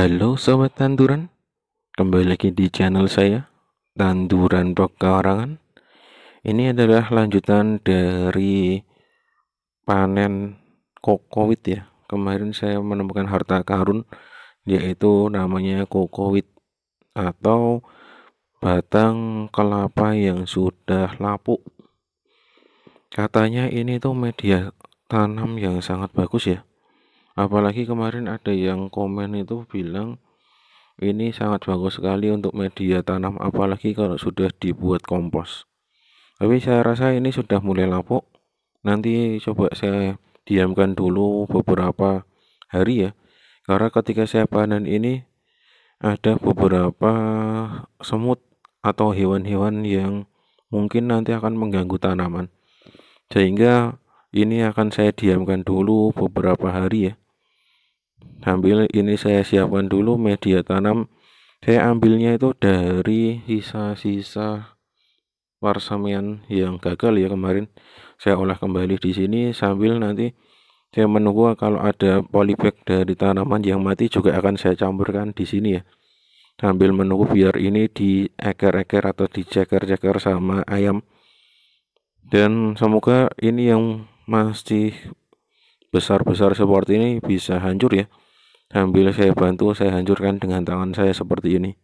Halo Sobat Tanduran, kembali lagi di channel saya, Tanduran Pekarangan. Ini adalah lanjutan dari panen kokowit ya. Kemarin saya menemukan harta karun, yaitu namanya kokowit atau batang kelapa yang sudah lapuk. Katanya ini tuh media tanam yang sangat bagus ya apalagi kemarin ada yang komen itu bilang ini sangat bagus sekali untuk media tanam apalagi kalau sudah dibuat kompos tapi saya rasa ini sudah mulai lapuk nanti coba saya diamkan dulu beberapa hari ya karena ketika saya panen ini ada beberapa semut atau hewan-hewan yang mungkin nanti akan mengganggu tanaman sehingga ini akan saya diamkan dulu beberapa hari ya ambil ini saya siapkan dulu media tanam saya ambilnya itu dari sisa-sisa warsamian yang gagal ya kemarin saya olah kembali di sini sambil nanti saya menunggu kalau ada polybag dari tanaman yang mati juga akan saya campurkan di sini ya sambil menunggu biar ini di eker-eker atau di ceker-ceker sama ayam dan semoga ini yang masih besar-besar seperti ini bisa hancur ya. Ambil nah, saya bantu, saya hancurkan dengan tangan saya seperti ini.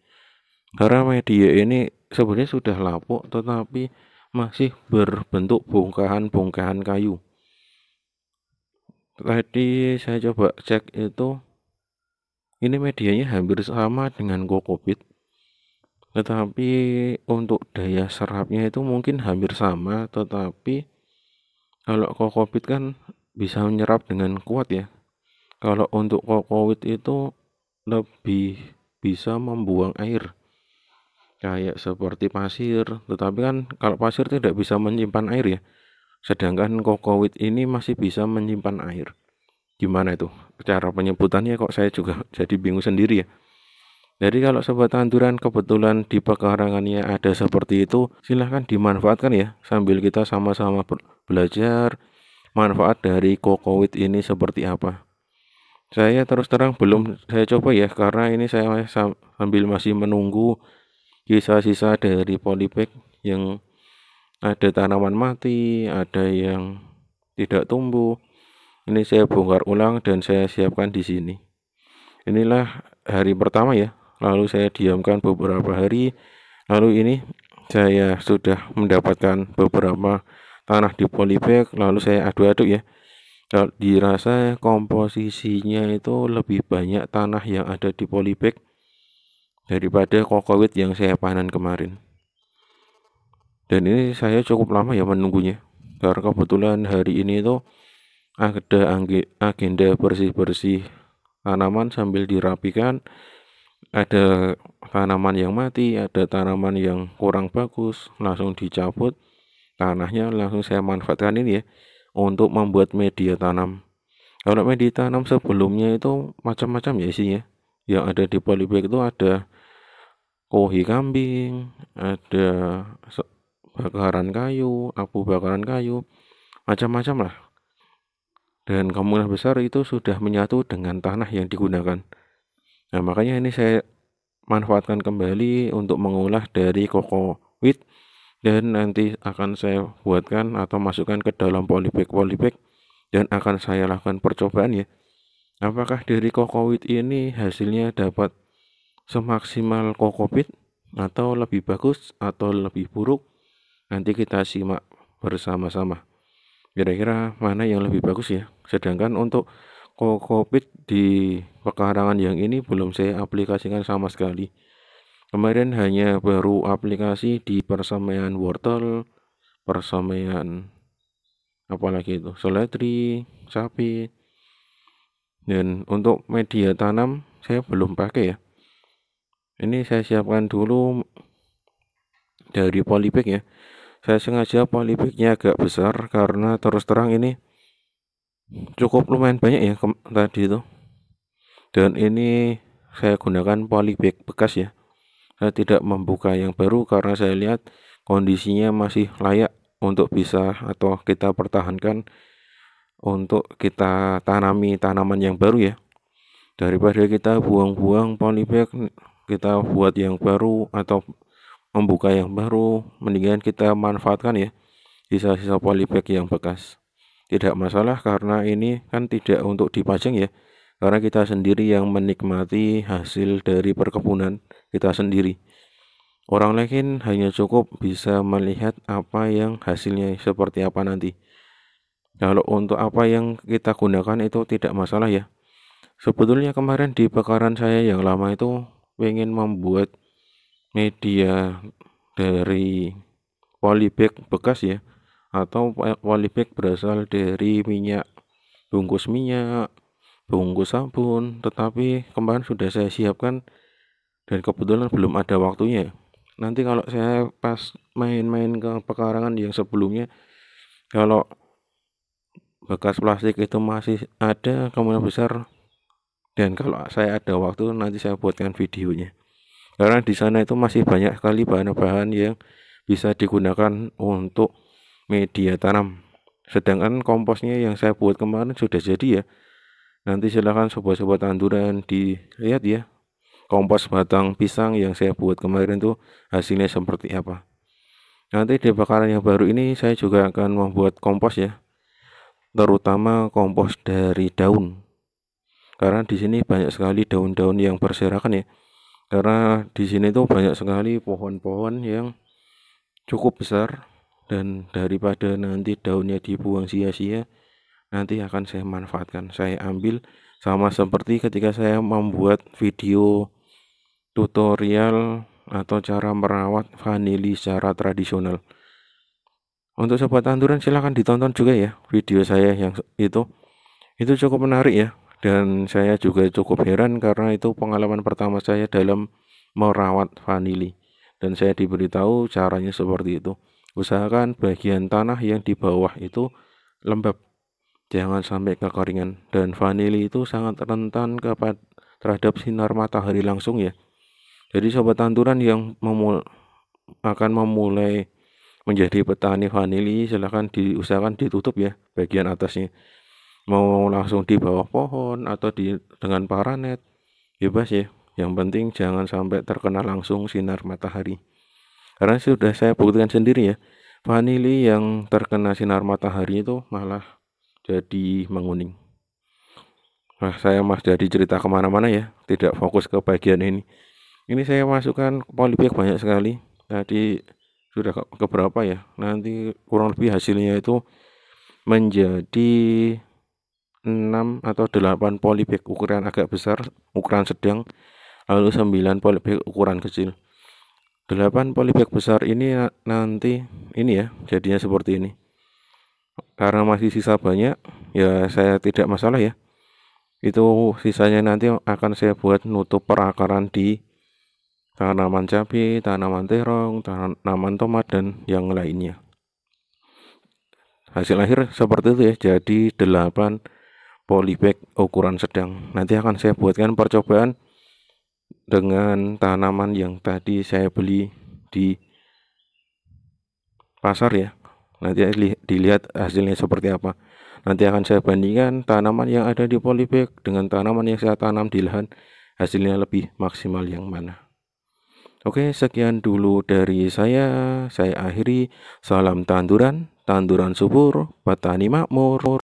Karena media ini sebenarnya sudah lapuk tetapi masih berbentuk bongkahan-bongkahan kayu. Tadi saya coba cek itu ini medianya hampir sama dengan kokopit tetapi untuk daya serapnya itu mungkin hampir sama tetapi kalau kokopit kan bisa menyerap dengan kuat ya kalau untuk kokowit itu lebih bisa membuang air kayak seperti pasir tetapi kan kalau pasir tidak bisa menyimpan air ya sedangkan kokowit ini masih bisa menyimpan air gimana itu cara penyebutannya kok saya juga jadi bingung sendiri ya jadi kalau sobat tanduran kebetulan di pekarangannya ada seperti itu silahkan dimanfaatkan ya sambil kita sama-sama belajar manfaat dari kokowit ini seperti apa saya terus terang belum saya coba ya karena ini saya sambil masih menunggu sisa-sisa dari polybag yang ada tanaman mati ada yang tidak tumbuh ini saya bongkar ulang dan saya siapkan di sini inilah hari pertama ya lalu saya diamkan beberapa hari lalu ini saya sudah mendapatkan beberapa tanah di polybag lalu saya aduk-aduk ya kalau dirasa komposisinya itu lebih banyak tanah yang ada di polybag daripada kokowit yang saya panen kemarin dan ini saya cukup lama ya menunggunya karena kebetulan hari ini itu ada agenda bersih-bersih tanaman sambil dirapikan ada tanaman yang mati ada tanaman yang kurang bagus langsung dicabut tanahnya langsung saya manfaatkan ini ya untuk membuat media tanam kalau media tanam sebelumnya itu macam-macam ya isinya yang ada di polybag itu ada kohi kambing ada bakaran kayu abu bakaran kayu macam-macam lah dan kemungkinan besar itu sudah menyatu dengan tanah yang digunakan nah makanya ini saya manfaatkan kembali untuk mengolah dari koko wheat dan nanti akan saya buatkan atau masukkan ke dalam polybag polybag dan akan saya lakukan percobaan ya apakah dari kokowit ini hasilnya dapat semaksimal kokopit atau lebih bagus atau lebih buruk nanti kita simak bersama-sama kira-kira mana yang lebih bagus ya sedangkan untuk kokopit di pekarangan yang ini belum saya aplikasikan sama sekali kemarin hanya baru aplikasi di persamaian wortel persamaian apalagi itu seledri sapi dan untuk media tanam saya belum pakai ya ini saya siapkan dulu dari polybag ya saya sengaja polybagnya agak besar karena terus terang ini cukup lumayan banyak ya tadi itu dan ini saya gunakan polybag bekas ya saya tidak membuka yang baru karena saya lihat kondisinya masih layak untuk bisa atau kita pertahankan untuk kita tanami tanaman yang baru ya daripada kita buang-buang polybag kita buat yang baru atau membuka yang baru mendingan kita manfaatkan ya sisa-sisa polybag yang bekas tidak masalah karena ini kan tidak untuk dipajang ya karena kita sendiri yang menikmati hasil dari perkebunan kita sendiri. Orang lain hanya cukup bisa melihat apa yang hasilnya seperti apa nanti. Kalau untuk apa yang kita gunakan itu tidak masalah ya. Sebetulnya kemarin di pekaran saya yang lama itu ingin membuat media dari polybag bekas ya atau polybag berasal dari minyak bungkus minyak bungkus sabun tetapi kemarin sudah saya siapkan dan kebetulan belum ada waktunya nanti kalau saya pas main-main ke pekarangan yang sebelumnya kalau bekas plastik itu masih ada kemungkinan besar dan kalau saya ada waktu nanti saya buatkan videonya karena di sana itu masih banyak sekali bahan-bahan yang bisa digunakan untuk media tanam sedangkan komposnya yang saya buat kemarin sudah jadi ya Nanti silahkan sobat-sobat tanduran dilihat ya kompos batang pisang yang saya buat kemarin tuh hasilnya seperti apa. Nanti di bakaran yang baru ini saya juga akan membuat kompos ya. Terutama kompos dari daun. Karena di sini banyak sekali daun-daun yang berserakan ya. Karena di sini tuh banyak sekali pohon-pohon yang cukup besar dan daripada nanti daunnya dibuang sia-sia nanti akan saya manfaatkan saya ambil sama seperti ketika saya membuat video tutorial atau cara merawat vanili secara tradisional untuk sobat tanduran silahkan ditonton juga ya video saya yang itu itu cukup menarik ya dan saya juga cukup heran karena itu pengalaman pertama saya dalam merawat vanili dan saya diberitahu caranya seperti itu usahakan bagian tanah yang di bawah itu lembab jangan sampai kekeringan dan vanili itu sangat rentan kepada terhadap sinar matahari langsung ya jadi sobat tanduran yang memul akan memulai menjadi petani vanili silahkan diusahakan ditutup ya bagian atasnya mau langsung di bawah pohon atau di dengan paranet bebas ya yang penting jangan sampai terkena langsung sinar matahari karena sudah saya buktikan sendiri ya vanili yang terkena sinar matahari itu malah jadi menguning nah saya mas jadi cerita kemana-mana ya tidak fokus ke bagian ini ini saya masukkan polybag banyak sekali tadi sudah ke keberapa ya nanti kurang lebih hasilnya itu menjadi 6 atau 8 polybag ukuran agak besar ukuran sedang lalu 9 polybag ukuran kecil 8 polybag besar ini nanti ini ya jadinya seperti ini karena masih sisa banyak ya saya tidak masalah ya itu sisanya nanti akan saya buat nutup perakaran di tanaman cabai, tanaman terong, tanaman tomat dan yang lainnya hasil akhir seperti itu ya jadi 8 polybag ukuran sedang nanti akan saya buatkan percobaan dengan tanaman yang tadi saya beli di pasar ya nanti dilihat hasilnya seperti apa nanti akan saya bandingkan tanaman yang ada di polybag dengan tanaman yang saya tanam di lahan hasilnya lebih maksimal yang mana Oke sekian dulu dari saya saya akhiri salam tanduran tanduran subur petani makmur